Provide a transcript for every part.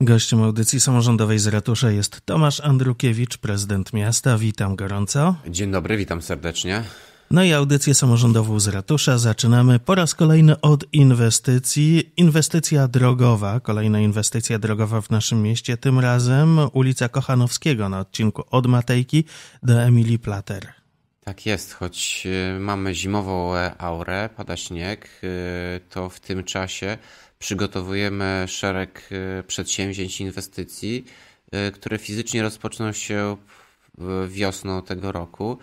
Gościem audycji samorządowej z ratusza jest Tomasz Andrukiewicz, prezydent miasta. Witam gorąco. Dzień dobry, witam serdecznie. No i audycję samorządową z ratusza zaczynamy po raz kolejny od inwestycji. Inwestycja drogowa, kolejna inwestycja drogowa w naszym mieście, tym razem ulica Kochanowskiego na odcinku od Matejki do Emilii Plater. Tak jest, choć y, mamy zimową aurę, pada śnieg, y, to w tym czasie przygotowujemy szereg y, przedsięwzięć, inwestycji, y, które fizycznie rozpoczną się wiosną tego roku.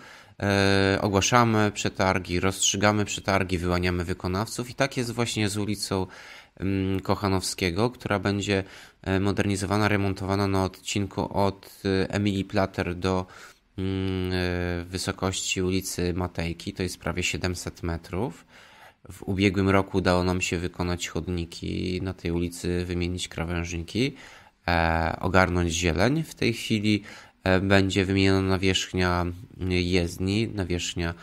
Y, ogłaszamy przetargi, rozstrzygamy przetargi, wyłaniamy wykonawców, i tak jest właśnie z ulicą mm, Kochanowskiego, która będzie modernizowana, remontowana na odcinku od Emilii Plater do mm, wysokości ulicy Matejki, to jest prawie 700 metrów. W ubiegłym roku udało nam się wykonać chodniki na tej ulicy, wymienić krawężniki, e, ogarnąć zieleń. W tej chwili e, będzie wymieniona nawierzchnia jezdni, nawierzchnia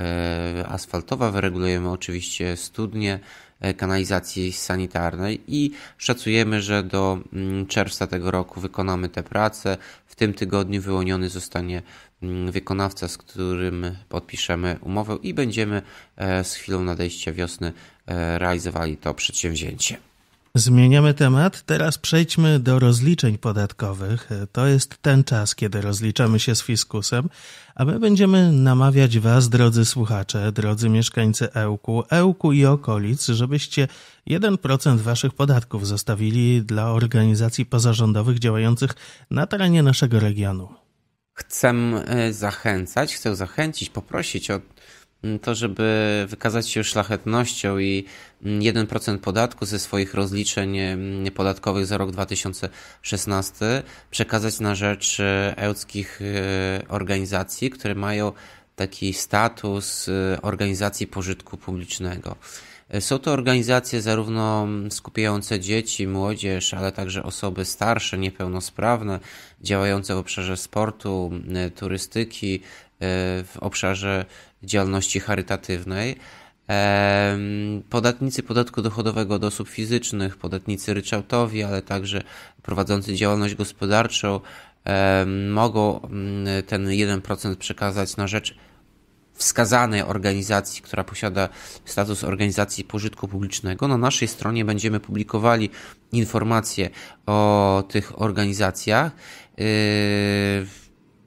e, asfaltowa. Wyregulujemy oczywiście studnie e, kanalizacji sanitarnej i szacujemy, że do mm, czerwca tego roku wykonamy te prace. W tym tygodniu wyłoniony zostanie Mm, wykonawca, z którym podpiszemy umowę i będziemy e, z chwilą nadejścia wiosny e, realizowali to przedsięwzięcie. Zmieniamy temat. Teraz przejdźmy do rozliczeń podatkowych. E, to jest ten czas, kiedy rozliczamy się z fiskusem, a my będziemy namawiać Was, drodzy słuchacze, drodzy mieszkańcy Ełku, Ełku i okolic, żebyście 1% Waszych podatków zostawili dla organizacji pozarządowych działających na terenie naszego regionu chcę e, zachęcać, chcę zachęcić, poprosić o mm, to, żeby wykazać się szlachetnością i 1% mm, podatku ze swoich rozliczeń mm, podatkowych za rok 2016 przekazać na rzecz ełckich e, organizacji, które mają taki status e, organizacji pożytku publicznego. E, są to organizacje zarówno mm, skupiające dzieci, młodzież, ale także osoby starsze, niepełnosprawne, działające w obszarze sportu, mm, e, turystyki, e, w obszarze działalności charytatywnej. Mm, podatnicy podatku dochodowego od osób fizycznych, podatnicy ryczałtowi, ale także prowadzący działalność gospodarczą mogą ten 1% przekazać na rzecz wskazanej organizacji, która posiada status organizacji pożytku publicznego. Na naszej stronie będziemy publikowali informacje o tych organizacjach. Yy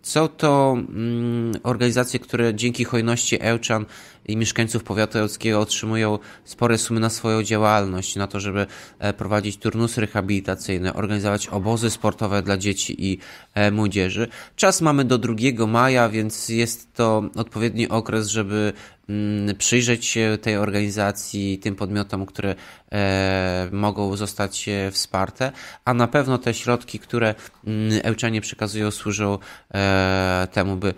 co to mm, organizacje, które dzięki hojności Ełczan i mieszkańców powiatu ełckiego otrzymują spore sumy na swoją działalność, na to, żeby e, prowadzić turnusy rehabilitacyjne, organizować obozy sportowe dla dzieci i e, młodzieży. Czas mamy do 2 maja, więc jest to odpowiedni okres, żeby Mm, przyjrzeć się tej organizacji, tym podmiotom, które e, mogą zostać e, wsparte, a na pewno te środki, które mm, Ełczanie przekazują, służą e, temu, by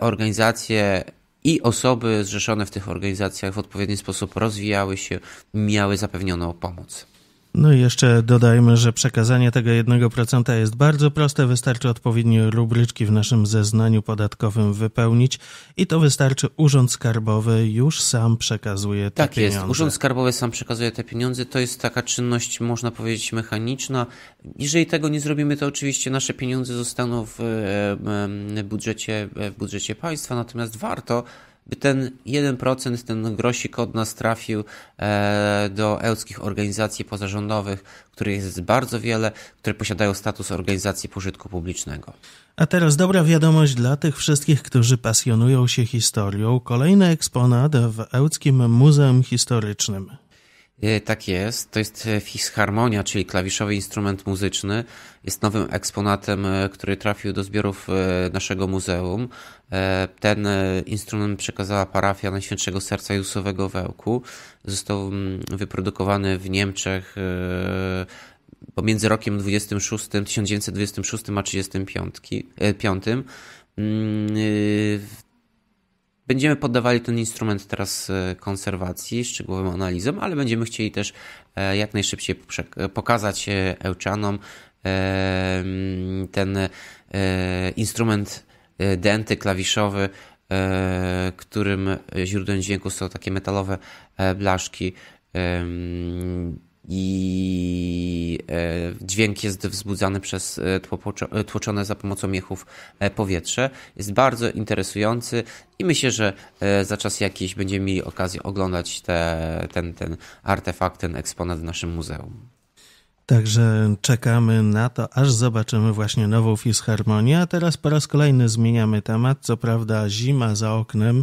organizacje i osoby zrzeszone w tych organizacjach w odpowiedni sposób rozwijały się, miały zapewnioną pomoc. No i jeszcze dodajmy, że przekazanie tego 1% jest bardzo proste. Wystarczy odpowiednie rubryczki w naszym zeznaniu podatkowym wypełnić i to wystarczy. Urząd Skarbowy już sam przekazuje te tak pieniądze. Tak jest. Urząd Skarbowy sam przekazuje te pieniądze. To jest taka czynność, można powiedzieć, mechaniczna. Jeżeli tego nie zrobimy, to oczywiście nasze pieniądze zostaną w budżecie, w budżecie państwa, natomiast warto by ten 1%, ten grosik od nas trafił e, do ełckich organizacji pozarządowych, których jest bardzo wiele, które posiadają status organizacji pożytku publicznego. A teraz dobra wiadomość dla tych wszystkich, którzy pasjonują się historią. Kolejny eksponat w Ełckim Muzeum Historycznym. E, tak jest. To jest e, Fisharmonia, czyli klawiszowy instrument muzyczny. Jest nowym eksponatem, e, który trafił do zbiorów naszego muzeum. Ten instrument przekazała parafia Najświętszego Serca Jusowego Wełku. Został mm, wyprodukowany w Niemczech pomiędzy rokiem 26, 1926 a 1935. Będziemy poddawali ten instrument teraz e, konserwacji, szczegółowym analizom, ale będziemy chcieli też e, jak najszybciej pokazać Euchanom e, ten instrument denty klawiszowy, którym źródłem dźwięku są takie metalowe blaszki i e, dźwięk jest wzbudzany przez e, e, tłoczone za pomocą miechów powietrze. Jest bardzo interesujący i myślę, że za czas jakiś będziemy mieli okazję oglądać te, ten, ten artefakt, ten eksponat w naszym muzeum. Także czekamy na to, aż zobaczymy właśnie nową Fisharmonię. A teraz po raz kolejny zmieniamy temat. Co prawda zima za oknem,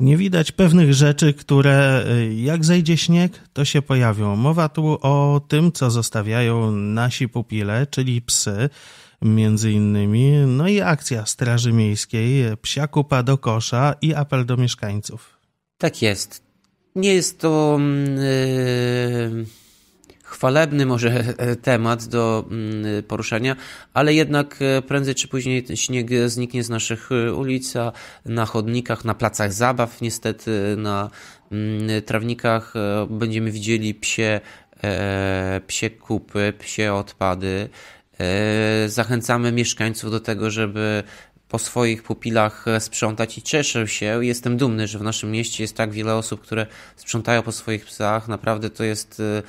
nie widać pewnych rzeczy, które y, jak zejdzie śnieg, to się pojawią. Mowa tu o tym, co zostawiają nasi pupile, czyli psy, między innymi, no i akcja Straży Miejskiej, psia kupa do kosza i apel do mieszkańców. Tak jest. Nie jest to. Yy chwalebny może e, temat do mm, poruszenia, ale jednak e, prędzej czy później śnieg zniknie z naszych e, ulic, na chodnikach, na placach zabaw, niestety, na mm, trawnikach będziemy widzieli psie, psie kupy, psie odpady. Zachęcamy mieszkańców do tego, żeby po swoich pupilach e, sprzątać i cieszę się. Jestem dumny, że w naszym mieście jest tak wiele osób, które sprzątają po swoich psach. Naprawdę to jest e,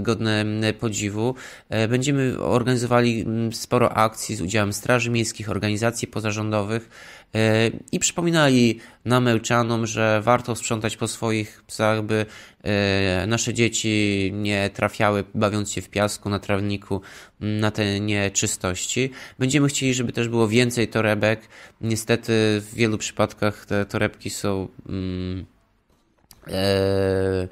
godne podziwu. E, będziemy organizowali sporo akcji z udziałem Straży Miejskich, organizacji pozarządowych E, i przypominali namęczanom, że warto sprzątać po swoich psach, by e, nasze dzieci nie trafiały bawiąc się w piasku, na trawniku, na te nieczystości. Będziemy chcieli, żeby też było więcej torebek. Niestety w wielu przypadkach te torebki są. Mm, e,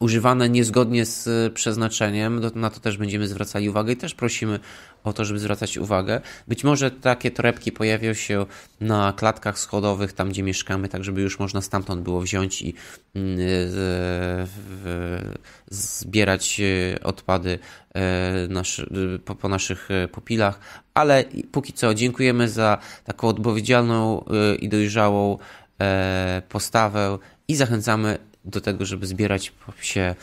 używane niezgodnie z e, przeznaczeniem, na to też będziemy zwracali uwagę i też prosimy o to, żeby zwracać uwagę. Być może takie torebki pojawią się na klatkach schodowych, tam gdzie mieszkamy, tak żeby już można stamtąd było wziąć i mm, e, zbierać e, odpady po naszych pupilach, ale póki co dziękujemy za taką odpowiedzialną i dojrzałą postawę i zachęcamy do tego, żeby zbierać się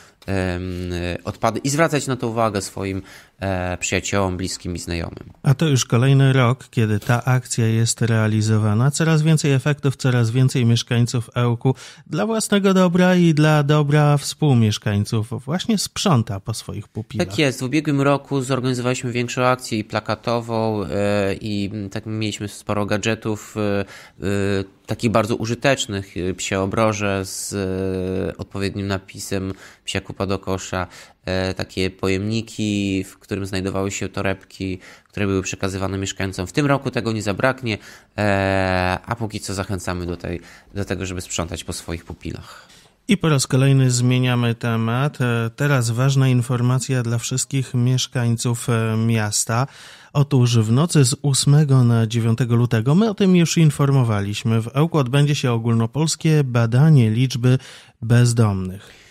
odpady i zwracać na to uwagę swoim e, przyjaciołom, bliskim i znajomym. A to już kolejny rok, kiedy ta akcja jest realizowana. Coraz więcej efektów, coraz więcej mieszkańców Ełku dla własnego dobra i dla dobra współmieszkańców właśnie sprząta po swoich pupilach. Tak jest. W ubiegłym roku zorganizowaliśmy większą akcję i plakatową e, i tak mieliśmy sporo gadżetów e, takich bardzo użytecznych, psie obroże z odpowiednim napisem psiaku kupa do kosza, e, takie pojemniki, w którym znajdowały się torebki, które były przekazywane mieszkańcom. W tym roku tego nie zabraknie, e, a póki co zachęcamy do, tej, do tego, żeby sprzątać po swoich pupilach. I po raz kolejny zmieniamy temat. E, teraz ważna informacja dla wszystkich mieszkańców miasta. Otóż w nocy z 8 na 9 lutego, my o tym już informowaliśmy, w Ełku odbędzie się ogólnopolskie badanie liczby bezdomnych.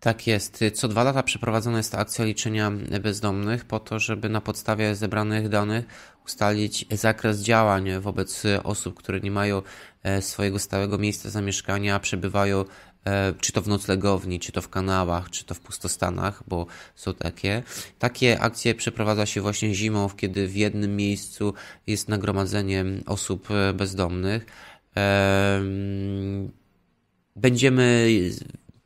Tak jest. Co dwa lata przeprowadzona jest akcja liczenia bezdomnych po to, żeby na podstawie zebranych danych ustalić zakres działań wobec osób, które nie mają e, swojego stałego miejsca zamieszkania, a przebywają e, czy to w noclegowni, czy to w kanałach, czy to w pustostanach, bo są takie. Takie akcje przeprowadza się właśnie zimą, kiedy w jednym miejscu jest nagromadzenie osób e, bezdomnych. Będziemy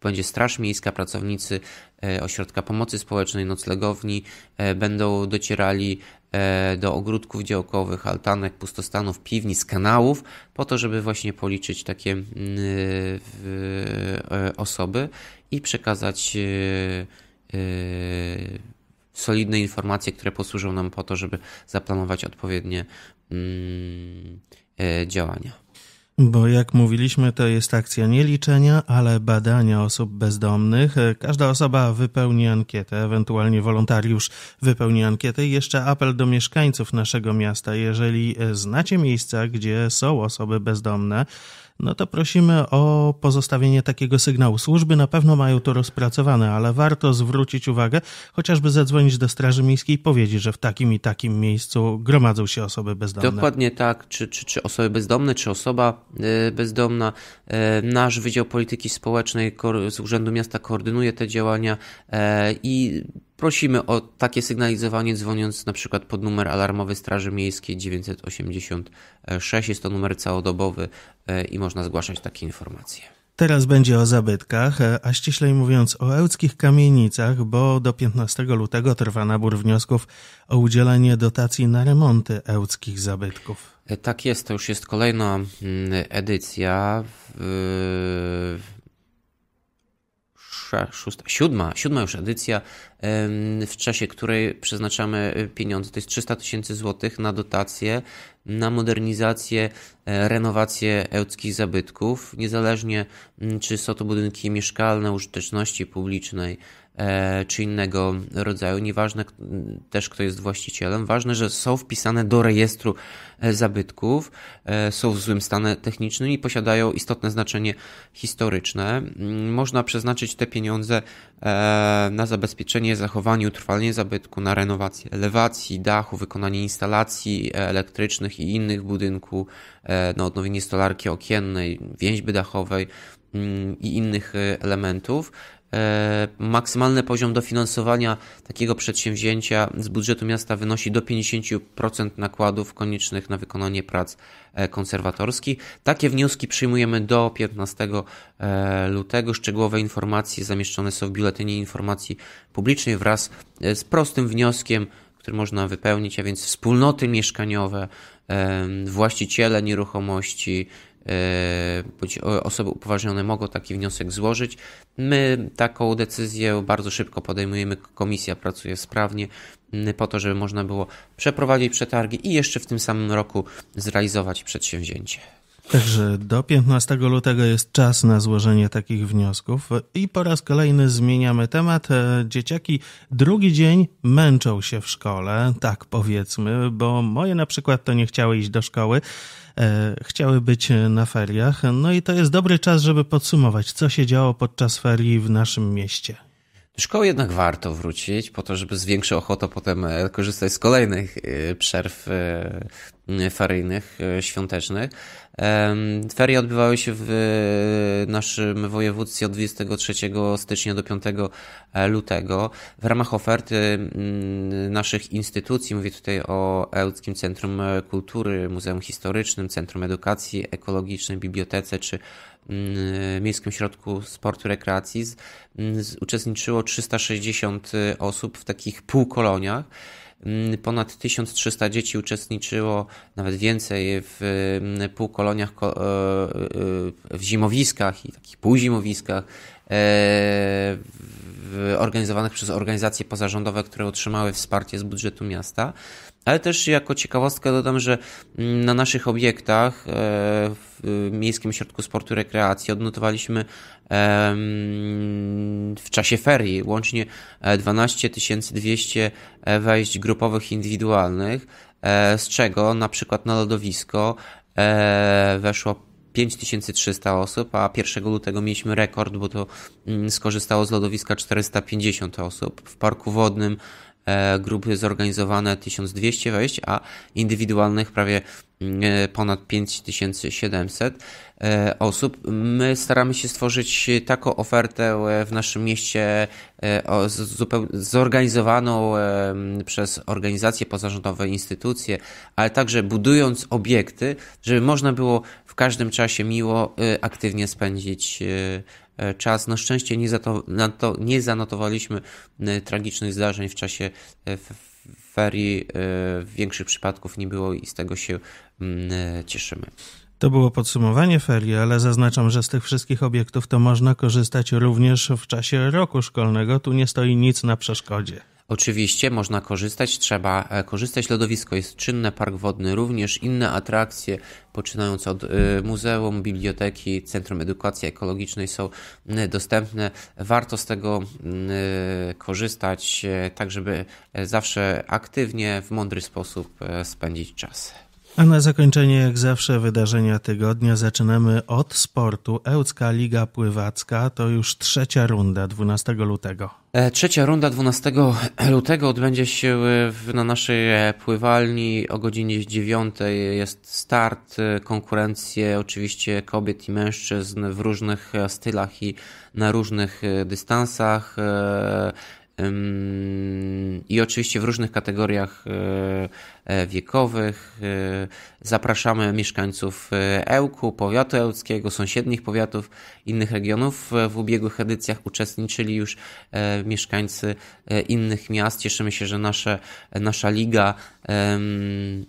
będzie Straż Miejska, pracownicy e, Ośrodka Pomocy Społecznej, noclegowni, e, będą docierali e, do ogródków działkowych, altanek, pustostanów, piwnic, kanałów, po to, żeby właśnie policzyć takie mm, osoby i przekazać solidne informacje, które posłużą nam po to, żeby zaplanować odpowiednie mm, działania. Bo jak mówiliśmy, to jest akcja nie liczenia, ale badania osób bezdomnych. Każda osoba wypełni ankietę, ewentualnie wolontariusz wypełni ankietę. I jeszcze apel do mieszkańców naszego miasta. Jeżeli znacie miejsca, gdzie są osoby bezdomne, no to prosimy o pozostawienie takiego sygnału. Służby na pewno mają to rozpracowane, ale warto zwrócić uwagę, chociażby zadzwonić do Straży Miejskiej i powiedzieć, że w takim i takim miejscu gromadzą się osoby bezdomne. Dokładnie tak, czy, czy, czy osoby bezdomne, czy osoba y, bezdomna. Y, nasz Wydział Polityki Społecznej z Urzędu Miasta koordynuje te działania y, i Prosimy o takie sygnalizowanie dzwoniąc na przykład pod numer alarmowy Straży Miejskiej 986. Jest to numer całodobowy e, i można zgłaszać takie informacje. Teraz będzie o zabytkach, e, a ściślej mówiąc o ełckich kamienicach, bo do 15 lutego trwa nabór wniosków o udzielenie dotacji na remonty ełckich zabytków. E, tak jest, to już jest kolejna mm, edycja szósta, siódma, siódma już edycja, w czasie której przeznaczamy e, pieniądze, to jest 300 tysięcy złotych na dotacje, na modernizację, e, renowację ełckich zabytków, niezależnie czy są to budynki mieszkalne, użyteczności publicznej, E, czy innego rodzaju, nieważne też kto jest właścicielem, ważne, że są wpisane do rejestru e, zabytków, e, są w złym stanie technicznym i posiadają istotne znaczenie historyczne. Mm, można przeznaczyć te pieniądze na zabezpieczenie, zachowanie, utrwalenie zabytku, na renowację elewacji, dachu, wykonanie instalacji elektrycznych i innych budynku, na odnowienie stolarki okiennej, więźby dachowej, mm, i innych elementów, E, maksymalny poziom dofinansowania takiego przedsięwzięcia z budżetu miasta wynosi do 50% nakładów koniecznych na wykonanie prac e, konserwatorskich. Takie wnioski przyjmujemy do 15 e, lutego. Szczegółowe informacje zamieszczone są w Biuletynie Informacji Publicznej wraz z prostym wnioskiem, który można wypełnić, a więc wspólnoty mieszkaniowe, właściciele nieruchomości e, bądź osoby upoważnione mogą taki wniosek złożyć. My taką decyzję bardzo szybko podejmujemy, komisja pracuje sprawnie po to, żeby można było przeprowadzić przetargi i jeszcze w tym samym roku zrealizować przedsięwzięcie. Także do 15 lutego jest czas na złożenie takich wniosków. I po raz kolejny zmieniamy temat. E, dzieciaki drugi dzień męczą się w szkole, tak powiedzmy, bo moje na przykład to nie chciały iść do szkoły, e, chciały być na feriach. No i to jest dobry czas, żeby podsumować, co się działo podczas ferii w naszym mieście. Do szkoły jednak warto wrócić, po to, żeby z większą ochotą potem e, korzystać z kolejnych e, przerw feryjnych, świątecznych. Ferie odbywały się w e, naszym województwie od 23 stycznia do 5 e, lutego. W ramach oferty naszych instytucji, mówię tutaj o Ełckim Centrum Kultury, Muzeum Historycznym, Centrum Edukacji Ekologicznej, Bibliotece czy mm, e, Miejskim Środku Sportu i Rekreacji, uczestniczyło 360 osób w takich półkoloniach. Mm, ponad 1300 dzieci uczestniczyło, nawet więcej, w mm, półkoloniach, e, e, w zimowiskach i takich półzimowiskach e, organizowanych przez organizacje pozarządowe, które otrzymały wsparcie z budżetu miasta. Ale też jako ciekawostkę dodam, że mm, na naszych obiektach w Miejskim Ośrodku Sportu i Rekreacji odnotowaliśmy w czasie ferii, łącznie 12 e, 200 e, wejść grupowych, indywidualnych, e, z czego na przykład na lodowisko weszło 5300 osób, a 1 lutego mieliśmy rekord, bo to mm, skorzystało z lodowiska 450 osób. W parku wodnym E, grupy zorganizowane 1200 wejść, a indywidualnych prawie mm, e, ponad 5700 e, osób. My staramy się stworzyć taką ofertę w naszym mieście zorganizowaną przez organizacje pozarządowe, instytucje, ale także budując obiekty, żeby można było w każdym czasie miło, aktywnie spędzić E, czas. Na szczęście nie, to nie zanotowaliśmy e, tragicznych zdarzeń w czasie e, ferii. Większych przypadków nie było i z tego się mm, cieszymy. To było podsumowanie ferii, ale zaznaczam, że z tych wszystkich obiektów to można korzystać również w czasie roku szkolnego. Tu nie stoi nic na przeszkodzie. Oczywiście można korzystać, trzeba e, korzystać. Lodowisko jest czynne, park wodny również, inne atrakcje, poczynając od e, muzeum, biblioteki, Centrum Edukacji Ekologicznej są e, dostępne. Warto z tego mm, korzystać, tak żeby zawsze aktywnie, w mądry sposób spędzić czas. A na zakończenie, jak zawsze, wydarzenia tygodnia zaczynamy od sportu. Ełcka Liga Pływacka to już trzecia runda 12 lutego. E, trzecia runda 12 lutego odbędzie się e, na naszej e, pływalni o godzinie 9. Jest start, konkurencje oczywiście kobiet i mężczyzn w różnych stylach i na różnych dystansach i oczywiście w różnych kategoriach e, e, wiekowych. E, zapraszamy mieszkańców Ełku, powiatu ełckiego, sąsiednich powiatów, innych regionów. W ubiegłych edycjach uczestniczyli już mieszkańcy innych miast. Cieszymy się, że nasze, nasza liga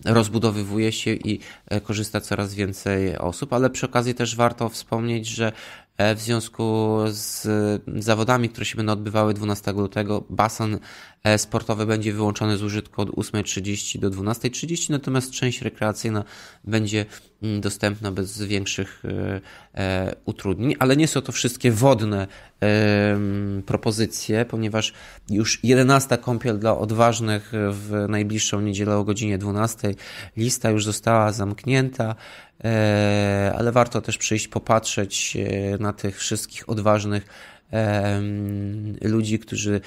rozbudowywuje się i korzysta coraz więcej osób, ale przy okazji też warto wspomnieć, że E, w związku z zawodami, które się będą odbywały 12 lutego, basen e, sportowy będzie wyłączony z użytku od 8.30 do 12.30, natomiast część rekreacyjna będzie mm, dostępna bez większych e, utrudnień, ale nie są to wszystkie wodne propozycję, ponieważ już 11 kąpiel dla odważnych w najbliższą niedzielę o godzinie 12. Lista już została zamknięta, e, ale warto też przyjść popatrzeć e, na tych wszystkich odważnych ludzi, którzy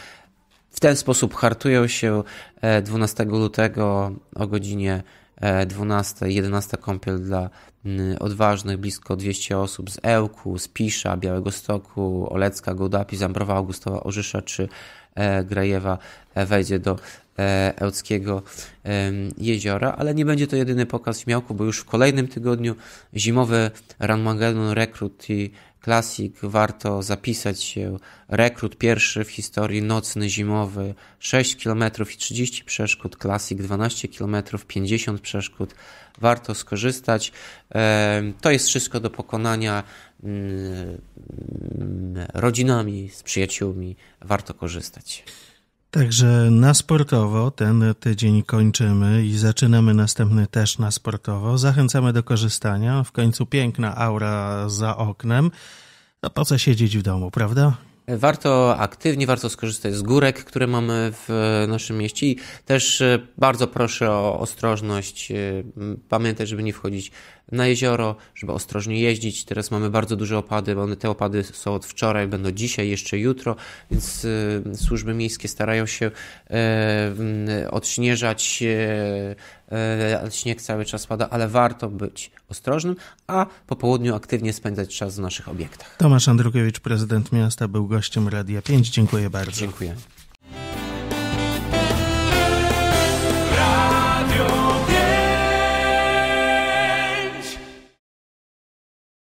w ten sposób hartują się 12 e, lutego o godzinie 12, e, 11 kąpiel dla mm, odważnych, blisko 200 osób z Ełku, z Pisza, Białego Stoku, Olecka, Gołdapi, Zambrowa, Augustowa, Orzysza czy e, Grajewa e, wejdzie do Ełckiego e, Jeziora, ale nie będzie to jedyny pokaz Śmiałku, bo już w kolejnym tygodniu zimowy Ranmageddon Recruit i Classic warto zapisać się. Rekrut pierwszy w historii nocny zimowy 6 km i 30 przeszkód, Classic 12 km 50 przeszkód. Warto skorzystać. E, to jest wszystko do pokonania mm, mm, rodzinami, z przyjaciółmi. Warto korzystać. Także na sportowo ten tydzień kończymy i zaczynamy następny też na sportowo. Zachęcamy do korzystania. W końcu piękna aura za oknem. No po co siedzieć w domu, prawda? warto aktywnie, warto skorzystać z górek, które mamy w naszym mieście i też e, bardzo proszę o ostrożność. E, Pamiętaj, żeby nie wchodzić na jezioro, żeby ostrożnie jeździć. Teraz mamy bardzo duże opady, bo one, te opady są od wczoraj, będą dzisiaj, jeszcze jutro, więc e, służby miejskie starają się odśnieżać E, śnieg cały czas pada, ale warto być ostrożnym, a po południu aktywnie spędzać czas w naszych obiektach. Tomasz Andrukiewicz, prezydent miasta, był gościem Radia 5. Dziękuję bardzo. Dziękuję.